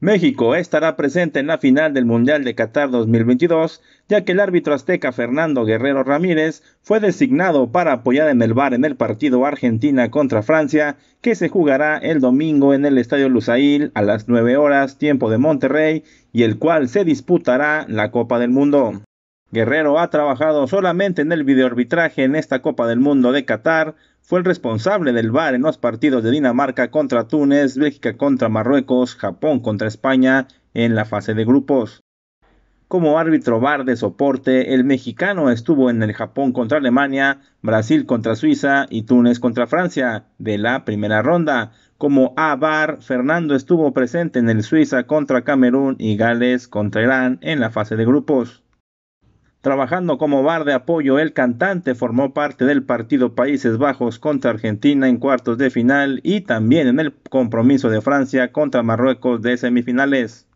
México estará presente en la final del Mundial de Qatar 2022, ya que el árbitro azteca Fernando Guerrero Ramírez fue designado para apoyar en el VAR en el partido Argentina contra Francia, que se jugará el domingo en el Estadio Lusail a las 9 horas tiempo de Monterrey y el cual se disputará la Copa del Mundo. Guerrero ha trabajado solamente en el videoarbitraje en esta Copa del Mundo de Qatar, fue el responsable del VAR en los partidos de Dinamarca contra Túnez, Bélgica contra Marruecos, Japón contra España en la fase de grupos. Como árbitro VAR de soporte, el mexicano estuvo en el Japón contra Alemania, Brasil contra Suiza y Túnez contra Francia de la primera ronda. Como a Fernando estuvo presente en el Suiza contra Camerún y Gales contra Irán en la fase de grupos. Trabajando como bar de apoyo, el cantante formó parte del partido Países Bajos contra Argentina en cuartos de final y también en el compromiso de Francia contra Marruecos de semifinales.